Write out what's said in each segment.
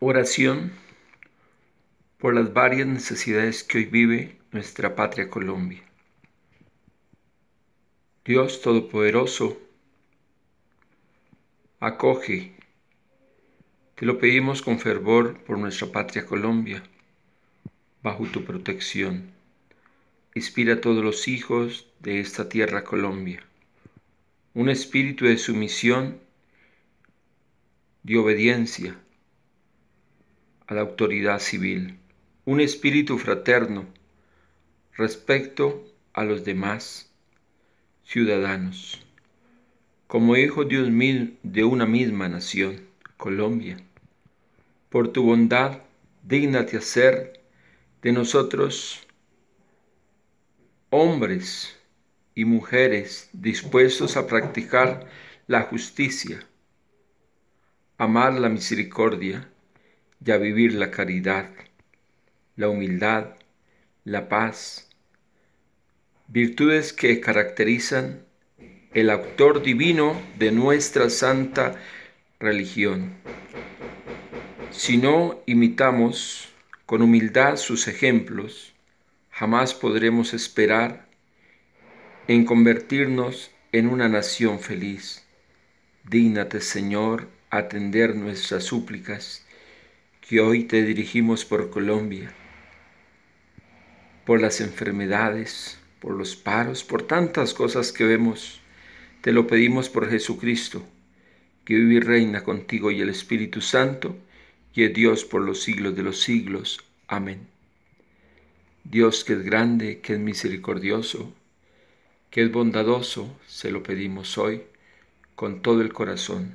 Oración por las varias necesidades que hoy vive nuestra patria Colombia. Dios Todopoderoso, acoge, te lo pedimos con fervor por nuestra patria Colombia, bajo tu protección. Inspira a todos los hijos de esta tierra Colombia un espíritu de sumisión, de obediencia a la autoridad civil, un espíritu fraterno respecto a los demás ciudadanos, como hijos de una misma nación, Colombia. Por tu bondad, dignate hacer de nosotros hombres y mujeres dispuestos a practicar la justicia, amar la misericordia, y vivir la caridad, la humildad, la paz, virtudes que caracterizan el autor divino de nuestra santa religión. Si no imitamos con humildad sus ejemplos, jamás podremos esperar en convertirnos en una nación feliz. Dígnate, Señor, atender nuestras súplicas que hoy te dirigimos por Colombia, por las enfermedades, por los paros, por tantas cosas que vemos. Te lo pedimos por Jesucristo, que vive y reina contigo y el Espíritu Santo, y es Dios por los siglos de los siglos. Amén. Dios que es grande, que es misericordioso, que es bondadoso, se lo pedimos hoy con todo el corazón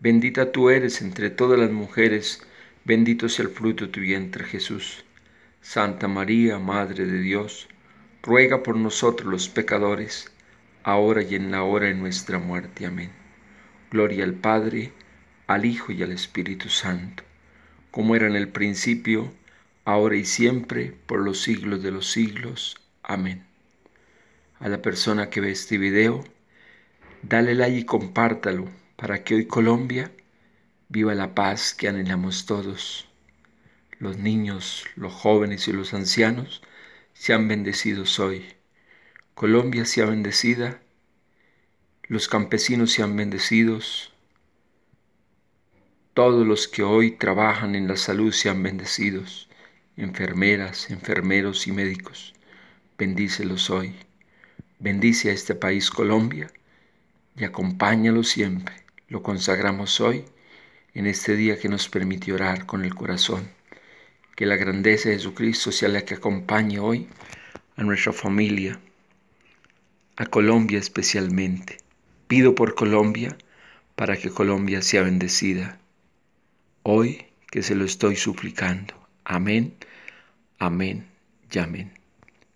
Bendita tú eres entre todas las mujeres, bendito sea el fruto de tu vientre Jesús. Santa María, Madre de Dios, ruega por nosotros los pecadores, ahora y en la hora de nuestra muerte. Amén. Gloria al Padre, al Hijo y al Espíritu Santo, como era en el principio, ahora y siempre, por los siglos de los siglos. Amén. A la persona que ve este video, dale like y compártalo para que hoy Colombia viva la paz que anhelamos todos. Los niños, los jóvenes y los ancianos sean bendecidos hoy. Colombia sea bendecida, los campesinos sean bendecidos, todos los que hoy trabajan en la salud sean bendecidos, enfermeras, enfermeros y médicos. Bendícelos hoy. Bendice a este país Colombia y acompáñalo siempre. Lo consagramos hoy, en este día que nos permite orar con el corazón. Que la grandeza de Jesucristo sea la que acompañe hoy a nuestra familia, a Colombia especialmente. Pido por Colombia para que Colombia sea bendecida. Hoy que se lo estoy suplicando. Amén, amén y amén.